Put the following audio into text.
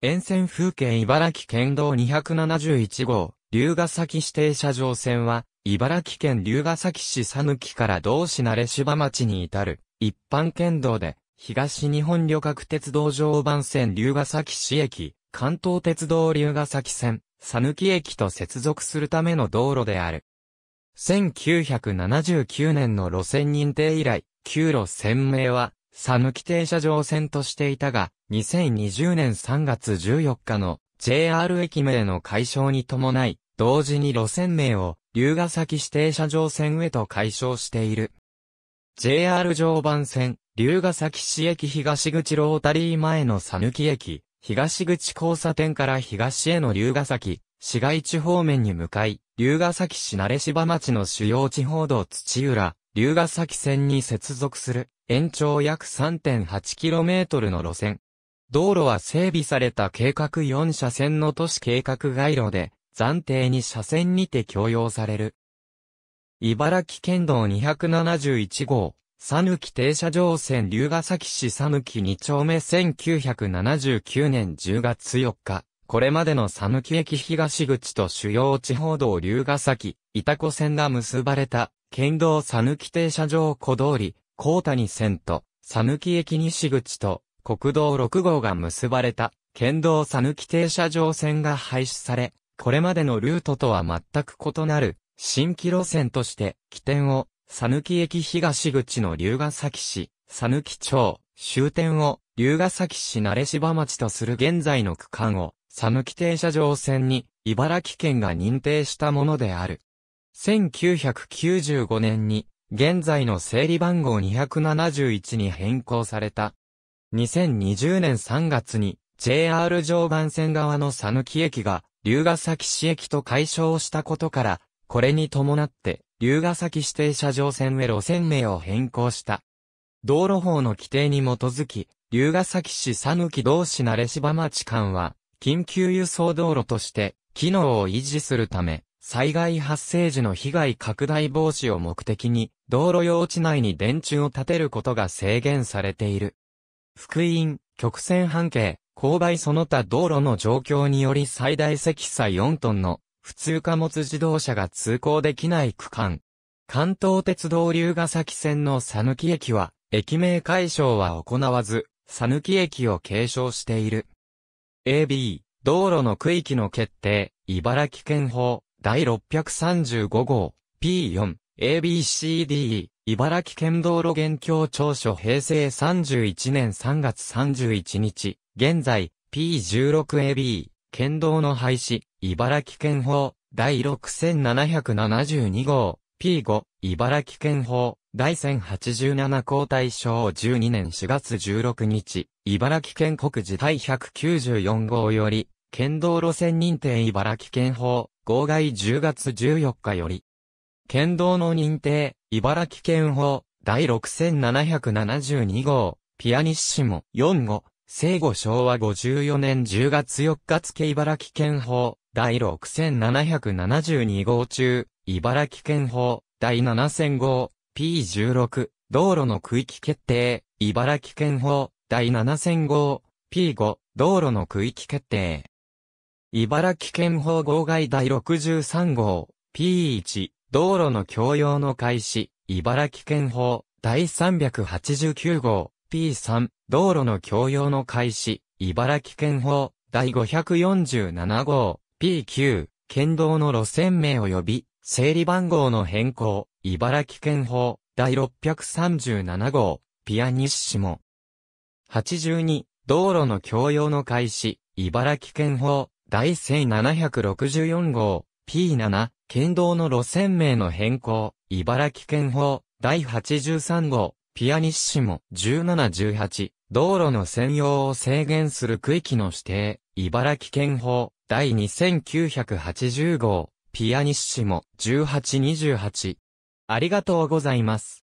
沿線風景茨城県道271号、龍ヶ崎指定車上線は、茨城県龍ヶ崎市讃きから同市慣芝町に至る、一般県道で、東日本旅客鉄道常磐線龍ヶ崎市駅、関東鉄道龍ヶ崎線、讃き駅と接続するための道路である。1979年の路線認定以来、旧路線名は、さぬき停車場線としていたが、2020年3月14日の JR 駅名の解消に伴い、同時に路線名を龍ヶ崎指定車場線へと解消している。JR 常磐線、龍ヶ崎市駅東口ロータリー前のさぬき駅、東口交差点から東への龍ヶ崎、市街地方面に向かい、龍ヶ崎市慣れ芝町の主要地方道土浦、龍ヶ崎線に接続する延長約 3.8km の路線。道路は整備された計画4車線の都市計画街路で暫定に車線にて共用される。茨城県道271号、さぬき停車場線龍ヶ崎市さぬき2丁目1979年10月4日、これまでのさぬき駅東口と主要地方道龍ヶ崎、板子線が結ばれた県道さぬき停車場小通り、高谷線と、さぬき駅西口と、国道6号が結ばれた、県道さぬき停車場線が廃止され、これまでのルートとは全く異なる、新規路線として、起点を、さぬき駅東口の龍ヶ崎市、さぬき町、終点を、龍ヶ崎市慣れ芝町とする現在の区間を、さぬき停車場線に、茨城県が認定したものである。1995年に、現在の整理番号271に変更された。2020年3月に JR 常磐線側の佐抜駅が龍ヶ崎市駅と解消したことから、これに伴って龍ヶ崎指定車上線へ路線名を変更した。道路法の規定に基づき、龍ヶ崎市佐抜同士慣れ芝町間は緊急輸送道路として機能を維持するため、災害発生時の被害拡大防止を目的に、道路用地内に電柱を建てることが制限されている。福音、曲線半径、勾配その他道路の状況により最大積載4トンの普通貨物自動車が通行できない区間。関東鉄道龍ヶ崎線の佐抜駅は、駅名解消は行わず、佐抜駅を継承している。AB、道路の区域の決定、茨城県法、第635号、P4、ABCDE、茨城県道路現況調書平成31年3月31日、現在、P16AB、県道の廃止、茨城県法、第6772号、P5、茨城県法、第1087交代省12年4月16日、茨城県国自第194号より、県道路線認定茨城県法、号外10月14日より、県道の認定、茨城県法、第6772号、ピアニッシモ4号、生後昭和54年10月4日付茨城県法、第6772号中、茨城県法、第7000号、P16、道路の区域決定、茨城県法、第7000号、P5、道路の区域決定。茨城県法号外第63号 P1 道路の共用の開始茨城県法第389号 P3 道路の共用の開始茨城県法第547号 P9 県道の路線名及び整理番号の変更茨城県法第637号ピアニッシモ82道路の共用の開始茨城県法第1764号、P7、県道の路線名の変更、茨城県法、第83号、ピアニッシモ、1718、道路の専用を制限する区域の指定、茨城県法、第2980号、ピアニッシモ、1828。ありがとうございます。